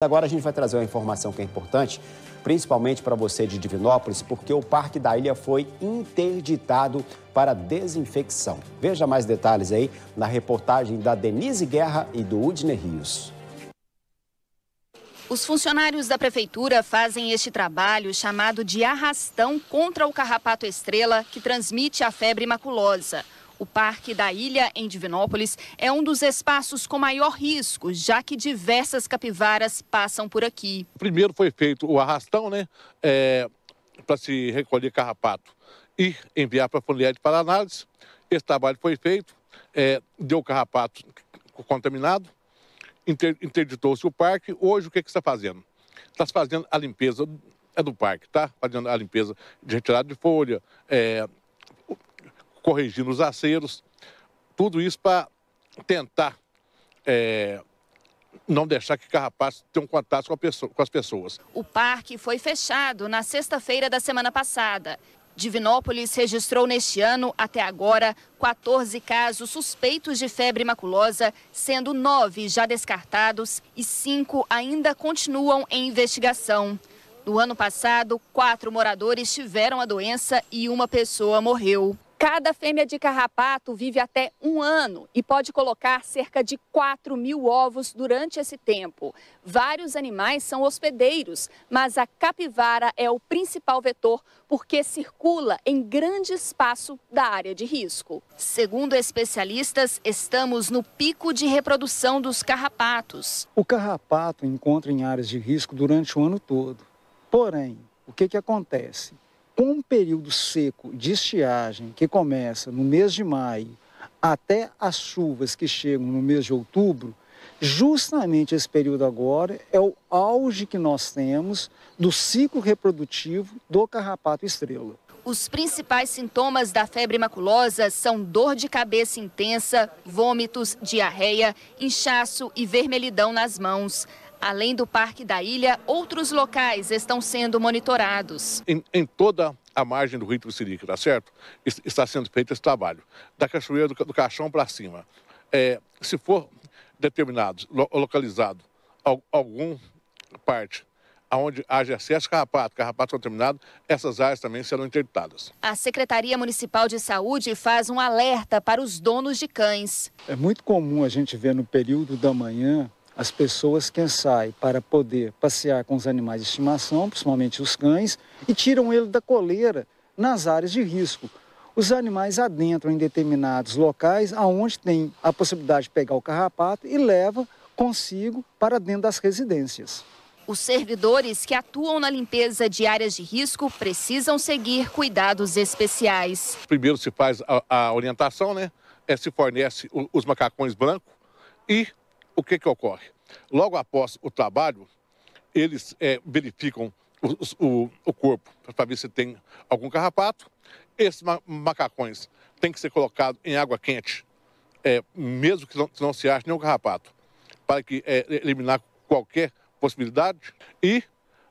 Agora a gente vai trazer uma informação que é importante, principalmente para você de Divinópolis, porque o Parque da Ilha foi interditado para desinfecção. Veja mais detalhes aí na reportagem da Denise Guerra e do Udner Rios. Os funcionários da prefeitura fazem este trabalho chamado de arrastão contra o carrapato estrela, que transmite a febre maculosa. O Parque da Ilha, em Divinópolis, é um dos espaços com maior risco, já que diversas capivaras passam por aqui. Primeiro foi feito o arrastão, né? É, para se recolher carrapato e enviar para a Funliade para análise. Esse trabalho foi feito, é, deu carrapato contaminado, interditou-se o parque. Hoje, o que, é que está fazendo? Está fazendo a limpeza é do parque, tá? Fazendo a limpeza de retirada de folha, é, corrigindo os aceros, tudo isso para tentar é, não deixar que carrapatos tenham contato com, pessoa, com as pessoas. O parque foi fechado na sexta-feira da semana passada. Divinópolis registrou neste ano, até agora, 14 casos suspeitos de febre maculosa, sendo nove já descartados e cinco ainda continuam em investigação. No ano passado, quatro moradores tiveram a doença e uma pessoa morreu. Cada fêmea de carrapato vive até um ano e pode colocar cerca de 4 mil ovos durante esse tempo. Vários animais são hospedeiros, mas a capivara é o principal vetor porque circula em grande espaço da área de risco. Segundo especialistas, estamos no pico de reprodução dos carrapatos. O carrapato encontra em áreas de risco durante o ano todo. Porém, o que, que acontece? com o período seco de estiagem, que começa no mês de maio, até as chuvas que chegam no mês de outubro, justamente esse período agora é o auge que nós temos do ciclo reprodutivo do carrapato estrela. Os principais sintomas da febre maculosa são dor de cabeça intensa, vômitos, diarreia, inchaço e vermelhidão nas mãos. Além do Parque da Ilha, outros locais estão sendo monitorados. Em, em toda a margem do Rio Ipsirica, tá certo? Está sendo feito esse trabalho. Da Cachoeira do, do Caixão para cima. É, se for determinado, lo, localizado, algum parte onde haja excesso carrapato, carrapato contaminado, essas áreas também serão interditadas. A Secretaria Municipal de Saúde faz um alerta para os donos de cães. É muito comum a gente ver no período da manhã as pessoas que saem para poder passear com os animais de estimação, principalmente os cães, e tiram ele da coleira nas áreas de risco. Os animais adentram em determinados locais aonde tem a possibilidade de pegar o carrapato e leva consigo para dentro das residências. Os servidores que atuam na limpeza de áreas de risco precisam seguir cuidados especiais. Primeiro se faz a, a orientação, né? É, se fornece os macacões brancos e que, que ocorre? Logo após o trabalho, eles é, verificam o, o, o corpo para ver se tem algum carrapato. Esses macacões têm que ser colocados em água quente, é, mesmo que não, que não se ache nenhum carrapato, para que é, eliminar qualquer possibilidade. E,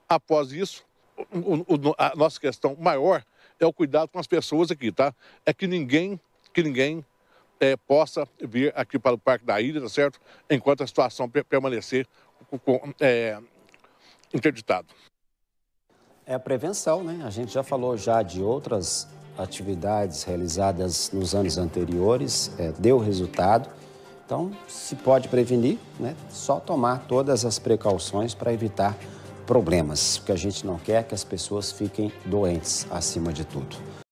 após isso, o, o, a nossa questão maior é o cuidado com as pessoas aqui, tá? É que ninguém, que ninguém é, possa vir aqui para o Parque da Ilha, tá certo? Enquanto a situação permanecer é, interditada. É a prevenção, né? A gente já falou já de outras atividades realizadas nos anos anteriores, é, deu resultado. Então, se pode prevenir, né? Só tomar todas as precauções para evitar problemas. porque que a gente não quer que as pessoas fiquem doentes, acima de tudo.